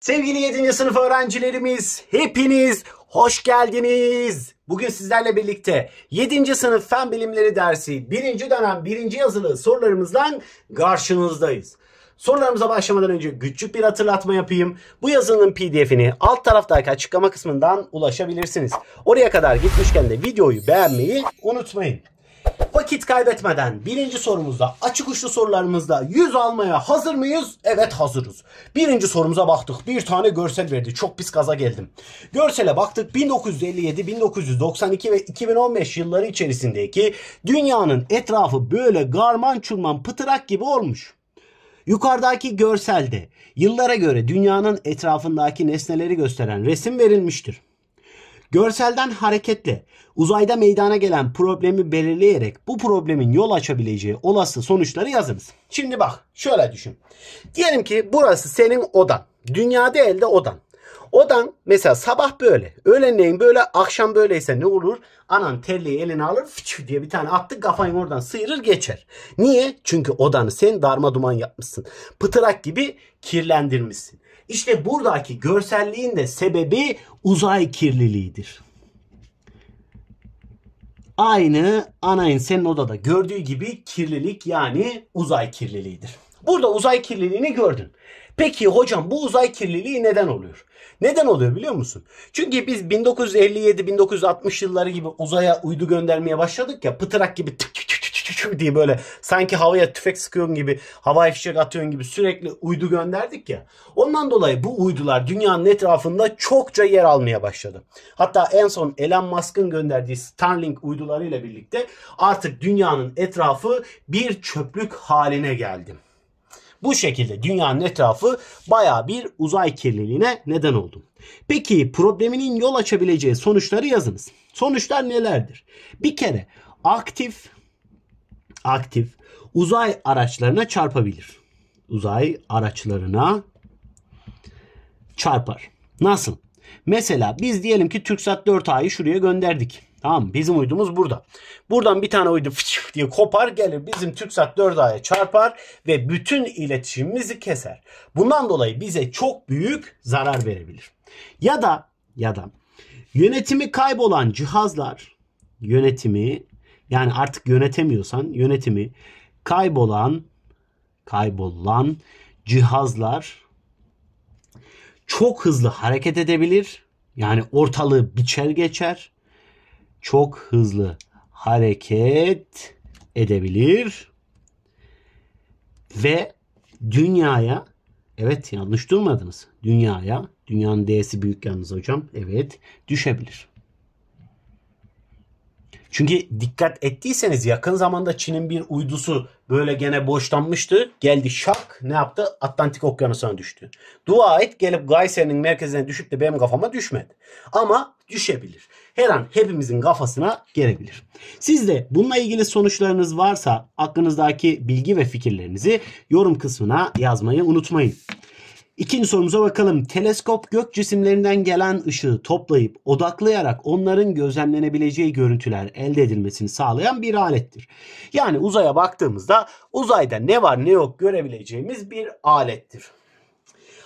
Sevgili 7. sınıf öğrencilerimiz hepiniz hoş geldiniz. Bugün sizlerle birlikte 7. sınıf fen bilimleri dersi 1. dönem 1. yazılı sorularımızdan karşınızdayız. Sorularımıza başlamadan önce küçük bir hatırlatma yapayım. Bu yazının pdf'ini alt taraftaki açıklama kısmından ulaşabilirsiniz. Oraya kadar gitmişken de videoyu beğenmeyi unutmayın. Vakit kaybetmeden birinci sorumuzda açık uçlu sorularımızda yüz almaya hazır mıyız? Evet hazırız. Birinci sorumuza baktık. Bir tane görsel verdi. Çok pis kaza geldim. Görsele baktık. 1957, 1992 ve 2015 yılları içerisindeki dünyanın etrafı böyle garman çulman pıtırak gibi olmuş. Yukarıdaki görselde yıllara göre dünyanın etrafındaki nesneleri gösteren resim verilmiştir. Görselden hareketle uzayda meydana gelen problemi belirleyerek bu problemin yol açabileceği olası sonuçları yazınız. Şimdi bak şöyle düşün. Diyelim ki burası senin odan. Dünyada elde odan. Odan mesela sabah böyle. Öğlenleyin böyle. Akşam böyleyse ne olur? Anan terliği eline alır fıçı diye bir tane attı kafayı oradan sıyırır geçer. Niye? Çünkü odanı sen darma duman yapmışsın. Pıtırak gibi kirlendirmişsin. İşte buradaki görselliğin de sebebi uzay kirliliğidir. Aynı anayın senin odada gördüğü gibi kirlilik yani uzay kirliliğidir. Burada uzay kirliliğini gördün. Peki hocam bu uzay kirliliği neden oluyor? Neden oluyor biliyor musun? Çünkü biz 1957-1960 yılları gibi uzaya uydu göndermeye başladık ya pıtırak gibi tık tık tık tık tık diye böyle sanki havaya tüfek sıkıyorsun gibi havai fişek atıyorsun gibi sürekli uydu gönderdik ya. Ondan dolayı bu uydular dünyanın etrafında çokça yer almaya başladı. Hatta en son Elon Musk'ın gönderdiği Starlink uydularıyla birlikte artık dünyanın etrafı bir çöplük haline geldi. Bu şekilde dünyanın etrafı baya bir uzay kirliliğine neden oldu. Peki probleminin yol açabileceği sonuçları yazınız. Sonuçlar nelerdir? Bir kere aktif aktif uzay araçlarına çarpabilir. Uzay araçlarına çarpar. Nasıl? Mesela biz diyelim ki TürkSat 4A'yı şuraya gönderdik. Tamam Bizim uydumuz burada. Buradan bir tane uydu fışık diye kopar gelir bizim TürkSat 4A'ya çarpar ve bütün iletişimimizi keser. Bundan dolayı bize çok büyük zarar verebilir. Ya da ya da yönetimi kaybolan cihazlar yönetimi yani artık yönetemiyorsan yönetimi kaybolan kaybolan cihazlar çok hızlı hareket edebilir. Yani ortalığı biçer geçer çok hızlı hareket edebilir ve dünyaya evet yanlış durmadınız. Dünyaya dünyanın D'si büyük yalnız hocam. Evet düşebilir. Çünkü dikkat ettiyseniz yakın zamanda Çin'in bir uydusu böyle gene boşlanmıştı. Geldi şak ne yaptı? Atlantik okyanusuna düştü. Dua et gelip Gayser'in merkezine düşüp de benim kafama düşmedi. Ama düşebilir. Her an hepimizin kafasına gelebilir. Siz de bununla ilgili sonuçlarınız varsa aklınızdaki bilgi ve fikirlerinizi yorum kısmına yazmayı unutmayın. İkinci sorumuza bakalım. Teleskop gök cisimlerinden gelen ışığı toplayıp odaklayarak onların gözlemlenebileceği görüntüler elde edilmesini sağlayan bir alettir. Yani uzaya baktığımızda uzayda ne var ne yok görebileceğimiz bir alettir.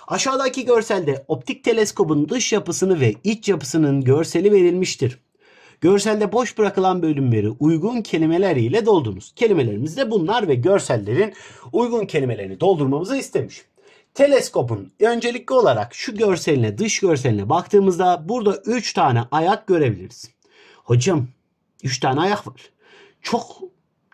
Aşağıdaki görselde optik teleskobun dış yapısını ve iç yapısının görseli verilmiştir. Görselde boş bırakılan bölümleri uygun kelimeleriyle doldurunuz. Kelimelerimiz de bunlar ve görsellerin uygun kelimelerini doldurmamızı istemiş. Teleskopun öncelikli olarak şu görseline, dış görseline baktığımızda burada 3 tane ayak görebiliriz. Hocam 3 tane ayak var. Çok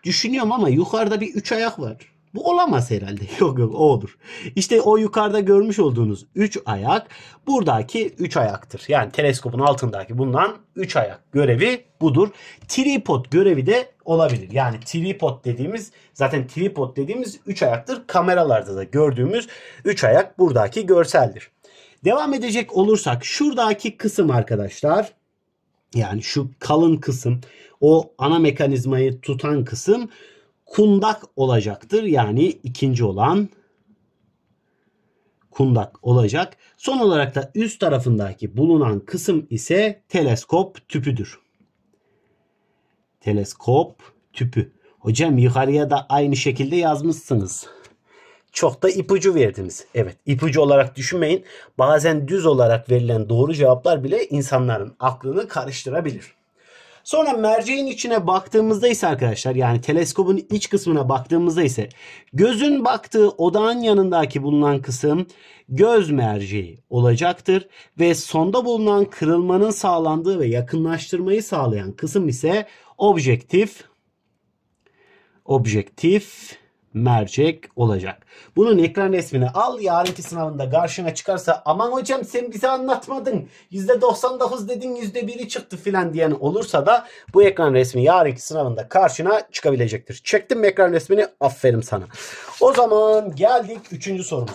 düşünüyorum ama yukarıda bir 3 ayak var. Bu olamaz herhalde. Yok yok o olur. İşte o yukarıda görmüş olduğunuz 3 ayak buradaki 3 ayaktır. Yani teleskopun altındaki bulunan 3 ayak görevi budur. Tripod görevi de olabilir. Yani tripod dediğimiz zaten tripod dediğimiz 3 ayaktır. Kameralarda da gördüğümüz 3 ayak buradaki görseldir. Devam edecek olursak şuradaki kısım arkadaşlar yani şu kalın kısım o ana mekanizmayı tutan kısım kundak olacaktır. Yani ikinci olan kundak olacak. Son olarak da üst tarafındaki bulunan kısım ise teleskop tüpüdür. Teleskop tüpü. Hocam yukarıya da aynı şekilde yazmışsınız. Çok da ipucu verdiniz. Evet ipucu olarak düşünmeyin. Bazen düz olarak verilen doğru cevaplar bile insanların aklını karıştırabilir. Sonra merceğin içine baktığımızda ise arkadaşlar yani teleskobun iç kısmına baktığımızda ise gözün baktığı odağın yanındaki bulunan kısım göz merceği olacaktır ve sonda bulunan kırılmanın sağlandığı ve yakınlaştırmayı sağlayan kısım ise objektif objektif mercek olacak. Bunun ekran resmini al yarınki sınavında karşına çıkarsa aman hocam sen bize anlatmadın %99 dedin %1'i çıktı filan diyen olursa da bu ekran resmi yarınki sınavında karşına çıkabilecektir. Çektim mi ekran resmini aferin sana. O zaman geldik 3. sorumuza.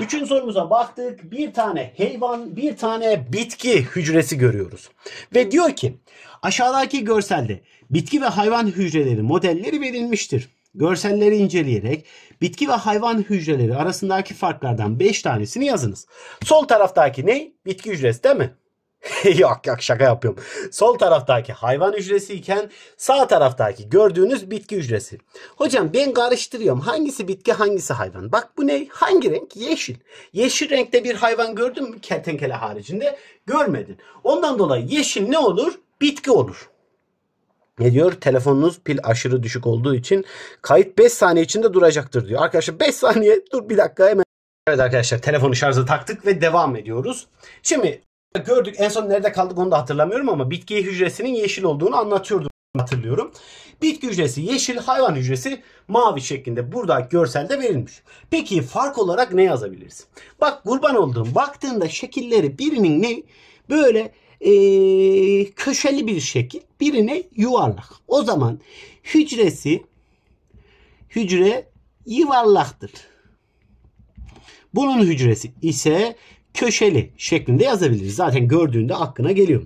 3. sorumuza baktık bir tane hayvan bir tane bitki hücresi görüyoruz. Ve diyor ki aşağıdaki görselde bitki ve hayvan hücreleri modelleri verilmiştir. Görselleri inceleyerek bitki ve hayvan hücreleri arasındaki farklardan 5 tanesini yazınız. Sol taraftaki ne? Bitki hücresi değil mi? yok yok şaka yapıyorum. Sol taraftaki hayvan hücresi iken sağ taraftaki gördüğünüz bitki hücresi. Hocam ben karıştırıyorum. Hangisi bitki hangisi hayvan? Bak bu ne? Hangi renk? Yeşil. Yeşil renkte bir hayvan gördün mü? Kertenkele haricinde görmedin. Ondan dolayı yeşil ne olur? Bitki olur. Ne diyor? Telefonunuz pil aşırı düşük olduğu için kayıt 5 saniye içinde duracaktır diyor. Arkadaşlar 5 saniye dur bir dakika hemen. Evet arkadaşlar telefonu şarja taktık ve devam ediyoruz. Şimdi gördük en son nerede kaldık onu da hatırlamıyorum ama bitki hücresinin yeşil olduğunu anlatıyordum hatırlıyorum. Bitki hücresi yeşil, hayvan hücresi mavi şeklinde burada görselde verilmiş. Peki fark olarak ne yazabiliriz? Bak kurban olduğum baktığında şekilleri birinin ne böyle e, köşeli bir şekil, birine yuvarlak. O zaman hücresi hücre yuvarlaktır. Bunun hücresi ise köşeli şeklinde yazabiliriz. Zaten gördüğünde aklına geliyor.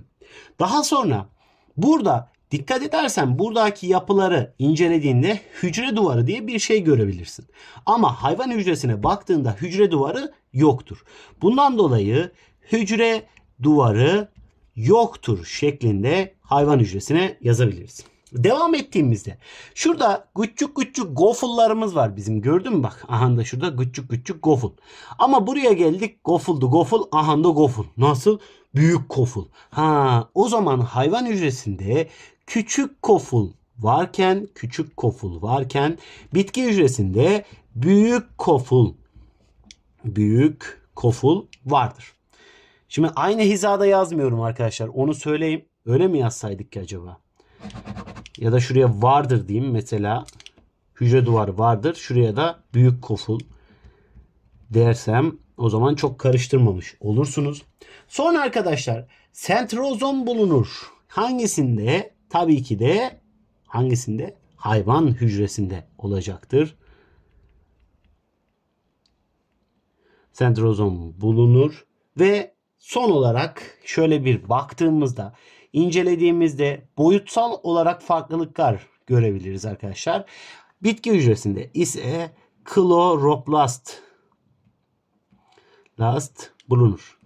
Daha sonra burada dikkat edersen buradaki yapıları incelediğinde hücre duvarı diye bir şey görebilirsin. Ama hayvan hücresine baktığında hücre duvarı yoktur. Bundan dolayı hücre duvarı yoktur şeklinde hayvan hücresine yazabiliriz. Devam ettiğimizde şurada güççük güççük gofullarımız var bizim gördün mü bak ahanda şurada güççük güççük goful. Ama buraya geldik gofuldu goful ahanda goful. Nasıl? Büyük koful. Ha o zaman hayvan hücresinde küçük koful varken küçük koful varken bitki hücresinde büyük koful büyük koful vardır. Şimdi aynı hizada yazmıyorum arkadaşlar. Onu söyleyeyim. Öyle mi yazsaydık ki acaba? Ya da şuraya vardır diyeyim mesela. Hücre duvarı vardır. Şuraya da büyük koful dersem o zaman çok karıştırmamış olursunuz. Son arkadaşlar sentrozom bulunur. Hangisinde? Tabii ki de hangisinde? Hayvan hücresinde olacaktır. Sentrozom bulunur ve Son olarak şöyle bir baktığımızda, incelediğimizde boyutsal olarak farklılıklar görebiliriz arkadaşlar. Bitki hücresinde ise kloroplast last bulunur.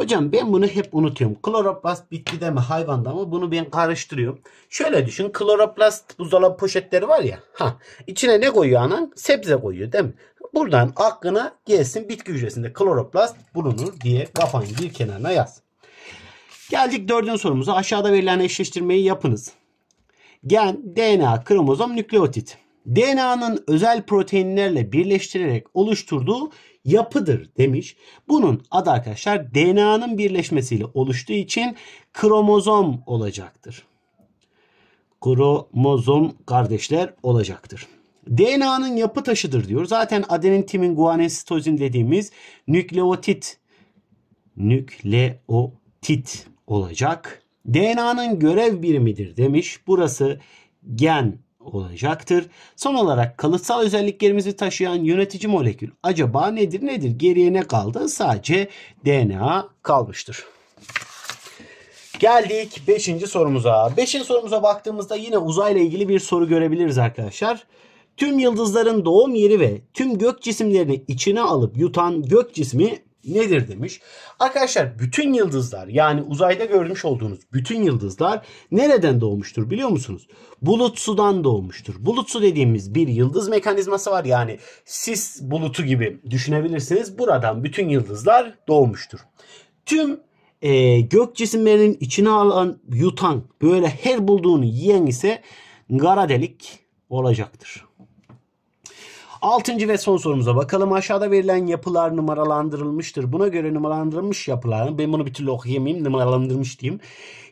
Hocam ben bunu hep unutuyorum. Kloroplast bitkide mi hayvanda mı bunu ben karıştırıyorum. Şöyle düşün kloroplast buzdolabı poşetleri var ya. Ha, içine ne koyuyor anan? Sebze koyuyor değil mi? Buradan aklına gelsin bitki hücresinde kloroplast bulunur diye kafanın bir kenarına yaz. Geldik dördüncü sorumuza. Aşağıda verilen eşleştirmeyi yapınız. Gen, DNA, kromozom, nükleotit. DNA'nın özel proteinlerle birleştirerek oluşturduğu yapıdır demiş. Bunun adı arkadaşlar DNA'nın birleşmesiyle oluştuğu için kromozom olacaktır. Kromozom kardeşler olacaktır. DNA'nın yapı taşıdır diyor. Zaten adenin, timin, guanin, sitozin dediğimiz nükleotit nükleotit olacak. DNA'nın görev birimidir demiş. Burası gen olacaktır. Son olarak kalıtsal özelliklerimizi taşıyan yönetici molekül acaba nedir nedir? Geriye ne kaldı? Sadece DNA kalmıştır. Geldik 5. sorumuza. 5. sorumuza baktığımızda yine uzayla ilgili bir soru görebiliriz arkadaşlar. Tüm yıldızların doğum yeri ve tüm gök cisimlerini içine alıp yutan gök cismi nedir demiş. Arkadaşlar bütün yıldızlar yani uzayda görmüş olduğunuz bütün yıldızlar nereden doğmuştur biliyor musunuz? Bulut sudan doğmuştur. Bulut su dediğimiz bir yıldız mekanizması var. Yani sis bulutu gibi düşünebilirsiniz. Buradan bütün yıldızlar doğmuştur. Tüm e, gök cisimlerinin içine alan, yutan, böyle her bulduğunu yiyen ise kara delik olacaktır. Altıncı ve son sorumuza bakalım. Aşağıda verilen yapılar numaralandırılmıştır. Buna göre numaralandırılmış yapılar, ben bunu bir türlü okuyamayayım, numaralandırılmış diyeyim.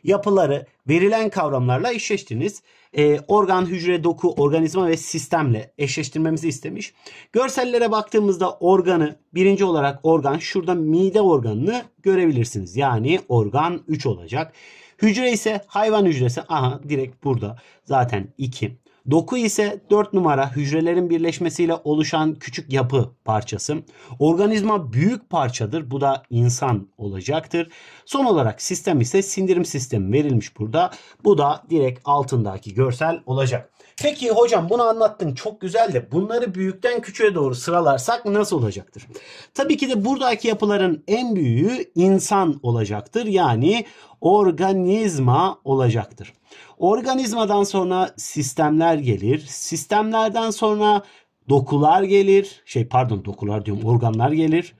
Yapıları verilen kavramlarla eşleştiriniz. E, organ, hücre, doku, organizma ve sistemle eşleştirmemizi istemiş. Görsellere baktığımızda organı, birinci olarak organ, şurada mide organını görebilirsiniz. Yani organ 3 olacak. Hücre ise hayvan hücresi. Aha direkt burada zaten 2. Doku ise 4 numara hücrelerin birleşmesiyle oluşan küçük yapı parçası. Organizma büyük parçadır. Bu da insan olacaktır. Son olarak sistem ise sindirim sistemi verilmiş burada. Bu da direkt altındaki görsel olacak. Peki hocam bunu anlattın çok güzel de bunları büyükten küçüğe doğru sıralarsak nasıl olacaktır? Tabii ki de buradaki yapıların en büyüğü insan olacaktır. Yani organizma olacaktır. Organizmadan sonra sistemler gelir. Sistemlerden sonra dokular gelir. Şey pardon dokular diyorum organlar gelir.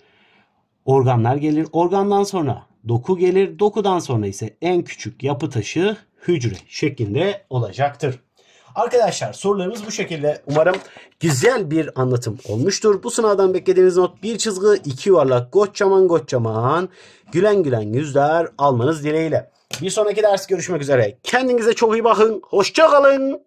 Organlar gelir. Organdan sonra doku gelir. Dokudan sonra ise en küçük yapı taşı hücre şeklinde olacaktır. Arkadaşlar sorularımız bu şekilde. Umarım güzel bir anlatım olmuştur. Bu sınavdan beklediğiniz not bir çizgi, iki yuvarlak, goçaman goçaman, gülen gülen yüzler almanız dileğiyle. Bir sonraki ders görüşmek üzere. Kendinize çok iyi bakın. Hoşça kalın.